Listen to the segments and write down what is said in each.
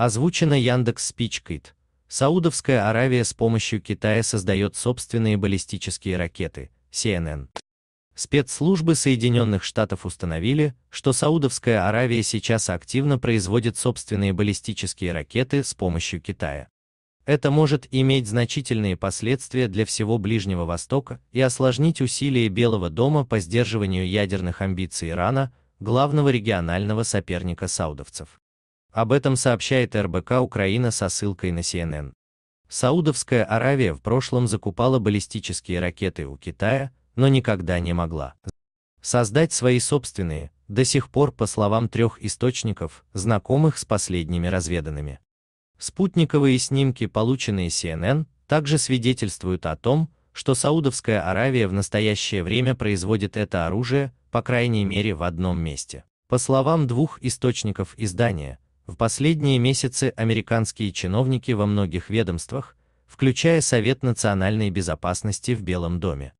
Озвучено Яндекс Спичкит. Саудовская Аравия с помощью Китая создает собственные баллистические ракеты. CNN. Спецслужбы Соединенных Штатов установили, что Саудовская Аравия сейчас активно производит собственные баллистические ракеты с помощью Китая. Это может иметь значительные последствия для всего Ближнего Востока и осложнить усилия Белого дома по сдерживанию ядерных амбиций Ирана, главного регионального соперника саудовцев. Об этом сообщает РБК Украина со ссылкой на CNN. Саудовская Аравия в прошлом закупала баллистические ракеты у Китая, но никогда не могла создать свои собственные, до сих пор, по словам трех источников, знакомых с последними разведанными. Спутниковые снимки, полученные CNN, также свидетельствуют о том, что Саудовская Аравия в настоящее время производит это оружие, по крайней мере в одном месте. По словам двух источников издания, в последние месяцы американские чиновники во многих ведомствах, включая Совет национальной безопасности в Белом доме,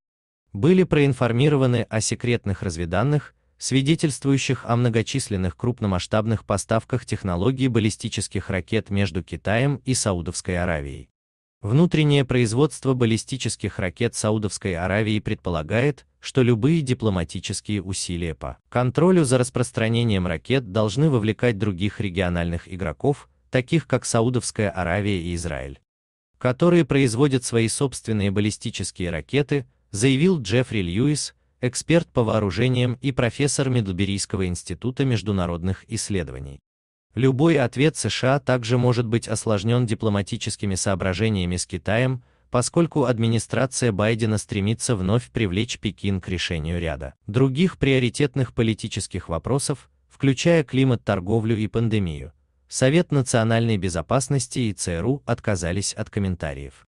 были проинформированы о секретных разведанных, свидетельствующих о многочисленных крупномасштабных поставках технологий баллистических ракет между Китаем и Саудовской Аравией. Внутреннее производство баллистических ракет Саудовской Аравии предполагает, что любые дипломатические усилия по контролю за распространением ракет должны вовлекать других региональных игроков, таких как Саудовская Аравия и Израиль, которые производят свои собственные баллистические ракеты, заявил Джеффри Льюис, эксперт по вооружениям и профессор Медлберийского института международных исследований. Любой ответ США также может быть осложнен дипломатическими соображениями с Китаем, поскольку администрация Байдена стремится вновь привлечь Пекин к решению ряда других приоритетных политических вопросов, включая климат, торговлю и пандемию. Совет национальной безопасности и ЦРУ отказались от комментариев.